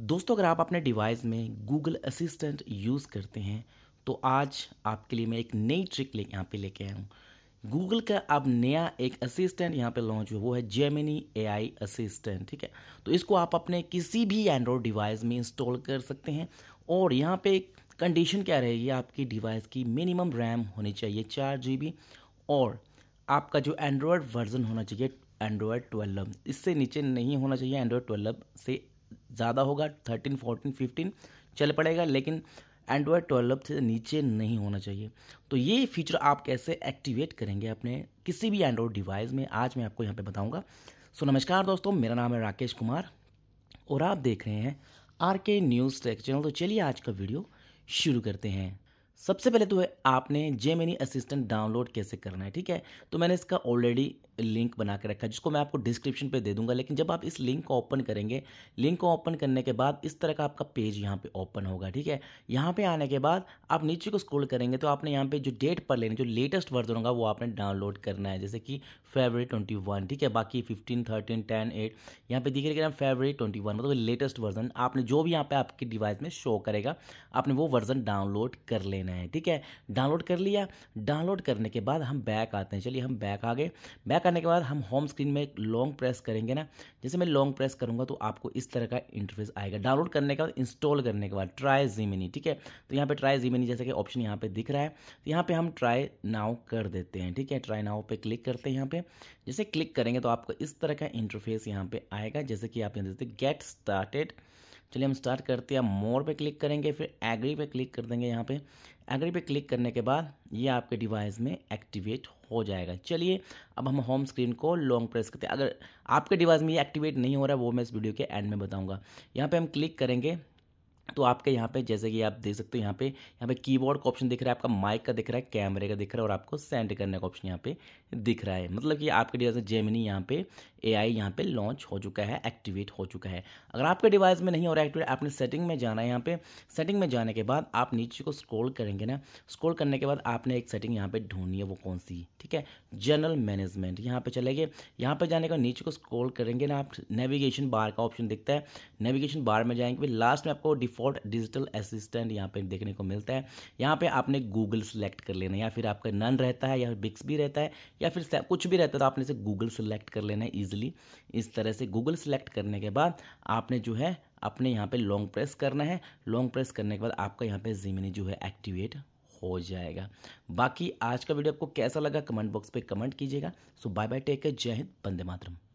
दोस्तों अगर आप अपने डिवाइस में गूगल असिस्टेंट यूज़ करते हैं तो आज आपके लिए मैं एक नई ट्रिक ले यहाँ पे लेके आया हूँ गूगल का अब नया एक असिस्टेंट यहाँ पे लॉन्च हुआ वो है जेमिनी एआई असिस्टेंट ठीक है तो इसको आप अपने किसी भी एंड्रॉयड डिवाइस में इंस्टॉल कर सकते हैं और यहाँ पे कंडीशन क्या रहेगी आपकी डिवाइस की मिनिमम रैम होनी चाहिए चार जी और आपका जो एंड्रॉयड वर्जन होना चाहिए एंड्रॉयड ट्वेल्व इससे नीचे नहीं होना चाहिए एंड्रॉयड ट्वेल्व से ज़्यादा होगा थर्टीन फोर्टीन फिफ्टीन चल पड़ेगा लेकिन एंड्रॉयड ट्वेल्व से नीचे नहीं होना चाहिए तो ये फीचर आप कैसे एक्टिवेट करेंगे अपने किसी भी एंड्रॉयड डिवाइस में आज मैं आपको यहाँ पे बताऊँगा सो नमस्कार दोस्तों मेरा नाम है राकेश कुमार और आप देख रहे हैं आर के न्यूज़ टेक चैनल तो चलिए आज का वीडियो शुरू करते हैं सबसे पहले तो है आपने जेमिनी असिस्टेंट डाउनलोड कैसे करना है ठीक है तो मैंने इसका ऑलरेडी लिंक बना के रखा है जिसको मैं आपको डिस्क्रिप्शन पे दे दूंगा लेकिन जब आप इस लिंक को ओपन करेंगे लिंक को ओपन करने के बाद इस तरह का आपका पेज यहाँ पे ओपन होगा ठीक है यहाँ पे आने के बाद आप नीचे को स्क्रोल करेंगे तो आपने यहाँ पे जो डेट पर लेने जो लेटेस्ट वर्जन होगा वो आपने डाउनलोड करना है जैसे कि फेवरी ट्वेंटी ठीक है बाकी फिफ्टीन थर्टीन टेन एट यहाँ पर दिखे रहा है फेबररी ट्वेंटी मतलब लेटेस्ट वर्जन आपने जो भी यहाँ पर आपके डिवाइस में शो करेगा आपने वो वर्जन डाउनलोड कर लेना लेना है ठीक है डाउनलोड कर लिया डाउनलोड करने के बाद हम बैक आते हैं चलिए हम बैक आ गए बैक आने के बाद हम होम स्क्रीन में लॉन्ग प्रेस करेंगे ना जैसे मैं लॉन्ग प्रेस करूँगा तो आपको इस तरह का इंटरफेस आएगा डाउनलोड करने के बाद इंस्टॉल करने के बाद ट्राई जीमिनी ठीक है तो यहाँ पर ट्राई जीमिनी जैसे कि ऑप्शन यहाँ पर दिख रहा है तो यहाँ पर हम ट्राई नाव कर देते हैं ठीक है ट्राई नाव पर क्लिक करते हैं यहाँ पर जैसे क्लिक करेंगे तो आपको इस तरह का इंटरफेस यहाँ पर आएगा जैसे कि आप यहाँ देखते गेट स्टार्टेड चलिए हम स्टार्ट करते हैं मोर पे क्लिक करेंगे फिर एग्री पे क्लिक कर देंगे यहाँ पे एग्री पे क्लिक करने के बाद ये आपके डिवाइस में एक्टिवेट हो जाएगा चलिए अब हम होम स्क्रीन को लॉन्ग प्रेस करते हैं अगर आपके डिवाइस में ये एक्टिवेट नहीं हो रहा है वो मैं इस वीडियो के एंड में बताऊँगा यहाँ पर हम क्लिक करेंगे तो आपके यहाँ पे जैसे कि आप देख सकते हो यहाँ पे यहाँ पे कीबोर्ड का ऑप्शन दिख रहा है आपका माइक का दिख रहा है कैमरे का दिख रहा है और आपको सेंड करने का ऑप्शन यहाँ पे दिख रहा है मतलब कि आपके डिवाइस में जेमिनी यहाँ पे एआई यहाँ पर लॉन्च हो चुका है एक्टिवेट हो चुका है अगर आपके डिवाइस में नहीं हो रहा है एक्टिवेट आपने सेटिंग में जाना है यहाँ पर सेटिंग में जाने के बाद आप नीचे को स्क्रोल करेंगे ना स्क्रोल करने के बाद आपने एक सेटिंग यहाँ पर ढूंढनी है वो कौन सी ठीक है जनरल मैनेजमेंट यहाँ पर चले गए यहाँ पर जाने के बाद नीचे को स्क्रोल करेंगे ना आप नेविगेशन बार का ऑप्शन दिखता है नेविगेशन बार में जाएंगे लास्ट में आपको डिफ डिफ़ॉल्ट डिजिटल असिस्टेंट यहाँ पे देखने को मिलता है यहाँ पे आपने गूगल सेलेक्ट कर लेना या फिर आपका नन रहता है या बिक्स भी रहता है या फिर कुछ भी रहता है तो आपने इसे गूगल सेलेक्ट कर लेना है ईजिली इस तरह से गूगल सेलेक्ट करने के बाद आपने जो है अपने यहाँ पे लॉन्ग प्रेस करना है लॉन्ग प्रेस करने के बाद आपका यहाँ पे जिमिनी जो है एक्टिवेट हो जाएगा बाकी आज का वीडियो आपको कैसा लगा कमेंट बॉक्स पे कमेंट कीजिएगा so bye bye take care जय हिंद बंदे मातरम